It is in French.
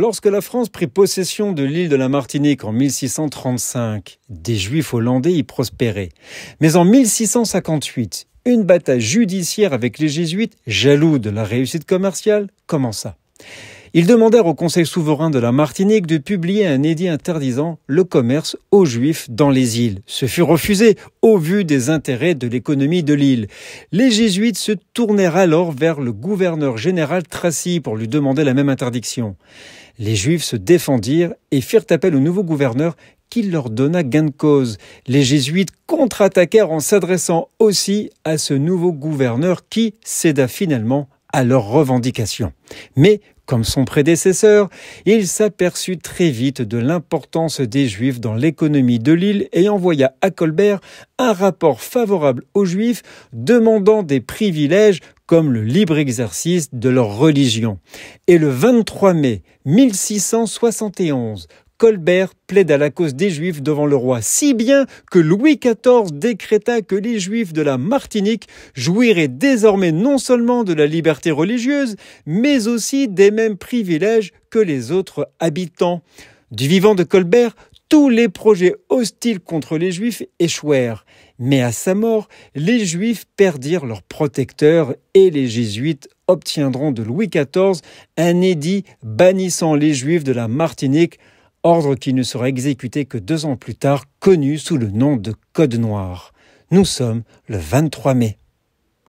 Lorsque la France prit possession de l'île de la Martinique en 1635, des Juifs hollandais y prospéraient. Mais en 1658, une bataille judiciaire avec les Jésuites, jaloux de la réussite commerciale, commença. Ils demandèrent au Conseil souverain de la Martinique de publier un édit interdisant le commerce aux Juifs dans les îles. Ce fut refusé au vu des intérêts de l'économie de l'île. Les Jésuites se tournèrent alors vers le gouverneur général Tracy pour lui demander la même interdiction. Les Juifs se défendirent et firent appel au nouveau gouverneur qui leur donna gain de cause. Les Jésuites contre-attaquèrent en s'adressant aussi à ce nouveau gouverneur qui céda finalement à leurs revendications. Mais comme son prédécesseur, il s'aperçut très vite de l'importance des Juifs dans l'économie de l'île et envoya à Colbert un rapport favorable aux Juifs demandant des privilèges comme le libre exercice de leur religion. Et le 23 mai 1671, Colbert plaida la cause des Juifs devant le roi, si bien que Louis XIV décréta que les Juifs de la Martinique jouiraient désormais non seulement de la liberté religieuse, mais aussi des mêmes privilèges que les autres habitants. Du vivant de Colbert, tous les projets hostiles contre les Juifs échouèrent. Mais à sa mort, les Juifs perdirent leur protecteur et les Jésuites obtiendront de Louis XIV un édit bannissant les Juifs de la Martinique ordre qui ne sera exécuté que deux ans plus tard, connu sous le nom de Code noir. Nous sommes le 23 mai.